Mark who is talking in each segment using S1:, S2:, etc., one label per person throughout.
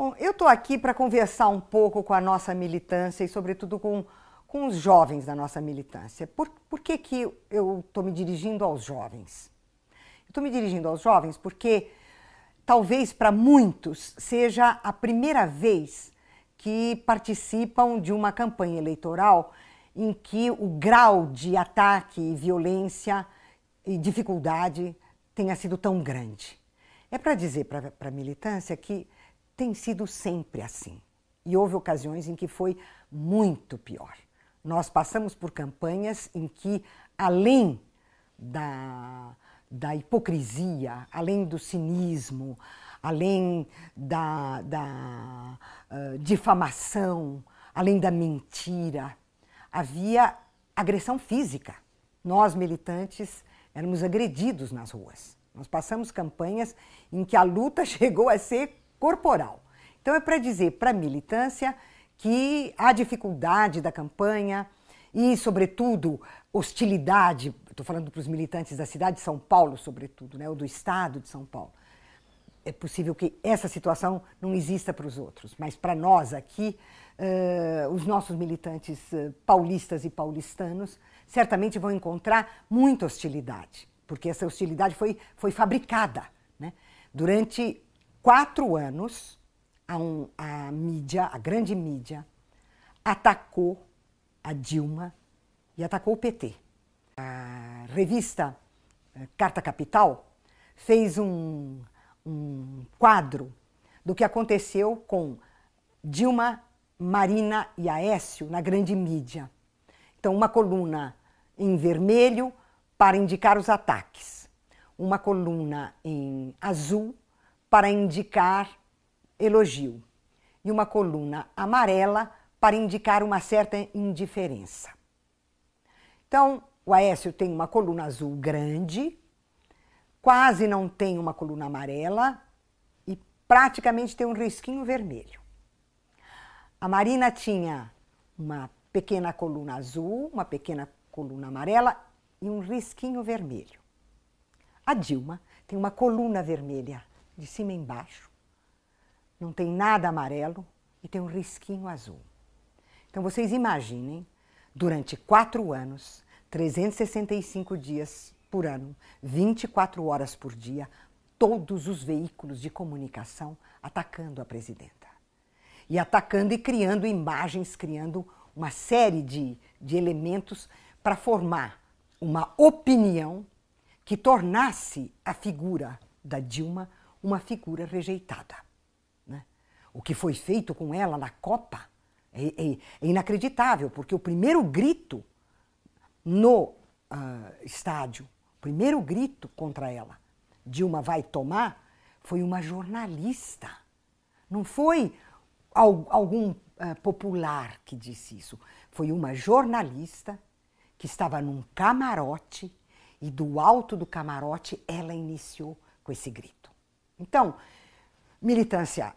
S1: Bom, eu estou aqui para conversar um pouco com a nossa militância e, sobretudo, com, com os jovens da nossa militância. Por, por que, que eu estou me dirigindo aos jovens? Estou me dirigindo aos jovens porque talvez para muitos seja a primeira vez que participam de uma campanha eleitoral em que o grau de ataque, violência e dificuldade tenha sido tão grande. É para dizer para a militância que tem sido sempre assim. E houve ocasiões em que foi muito pior. Nós passamos por campanhas em que, além da, da hipocrisia, além do cinismo, além da, da uh, difamação, além da mentira, havia agressão física. Nós, militantes, éramos agredidos nas ruas. Nós passamos campanhas em que a luta chegou a ser corporal. Então, é para dizer para a militância que a dificuldade da campanha e, sobretudo, hostilidade, estou falando para os militantes da cidade de São Paulo, sobretudo, né, ou do estado de São Paulo. É possível que essa situação não exista para os outros, mas para nós aqui, uh, os nossos militantes uh, paulistas e paulistanos certamente vão encontrar muita hostilidade, porque essa hostilidade foi, foi fabricada né, durante quatro anos, a, um, a mídia, a grande mídia, atacou a Dilma e atacou o PT. A revista eh, Carta Capital fez um, um quadro do que aconteceu com Dilma, Marina e Aécio na grande mídia. Então, uma coluna em vermelho para indicar os ataques, uma coluna em azul para indicar elogio e uma coluna amarela para indicar uma certa indiferença. Então, o Aécio tem uma coluna azul grande, quase não tem uma coluna amarela e praticamente tem um risquinho vermelho. A Marina tinha uma pequena coluna azul, uma pequena coluna amarela e um risquinho vermelho. A Dilma tem uma coluna vermelha de cima embaixo, não tem nada amarelo e tem um risquinho azul. Então vocês imaginem, durante quatro anos, 365 dias por ano, 24 horas por dia, todos os veículos de comunicação atacando a presidenta. E atacando e criando imagens, criando uma série de, de elementos para formar uma opinião que tornasse a figura da Dilma uma figura rejeitada. Né? O que foi feito com ela na Copa é, é, é inacreditável, porque o primeiro grito no uh, estádio, o primeiro grito contra ela, Dilma vai tomar, foi uma jornalista. Não foi algum uh, popular que disse isso. Foi uma jornalista que estava num camarote e do alto do camarote ela iniciou com esse grito. Então, militância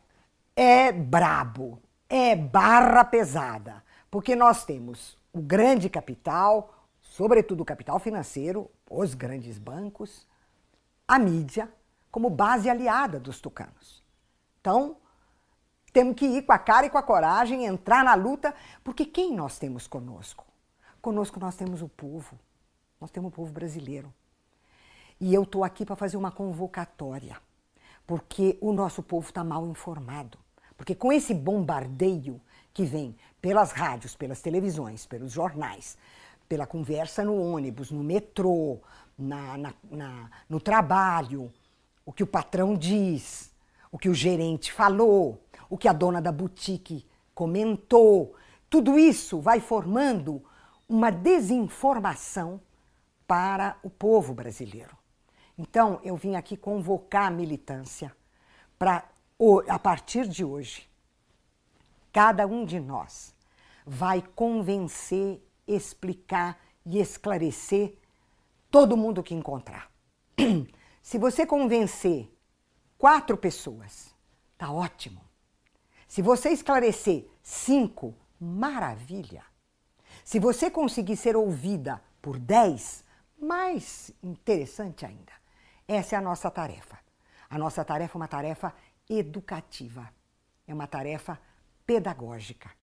S1: é brabo, é barra pesada, porque nós temos o grande capital, sobretudo o capital financeiro, os grandes bancos, a mídia, como base aliada dos tucanos. Então, temos que ir com a cara e com a coragem, entrar na luta, porque quem nós temos conosco? Conosco nós temos o povo, nós temos o povo brasileiro. E eu estou aqui para fazer uma convocatória porque o nosso povo está mal informado. Porque com esse bombardeio que vem pelas rádios, pelas televisões, pelos jornais, pela conversa no ônibus, no metrô, na, na, na, no trabalho, o que o patrão diz, o que o gerente falou, o que a dona da boutique comentou, tudo isso vai formando uma desinformação para o povo brasileiro. Então, eu vim aqui convocar a militância para, a partir de hoje, cada um de nós vai convencer, explicar e esclarecer todo mundo que encontrar. Se você convencer quatro pessoas, tá ótimo. Se você esclarecer cinco, maravilha. Se você conseguir ser ouvida por dez, mais interessante ainda. Essa é a nossa tarefa. A nossa tarefa é uma tarefa educativa, é uma tarefa pedagógica.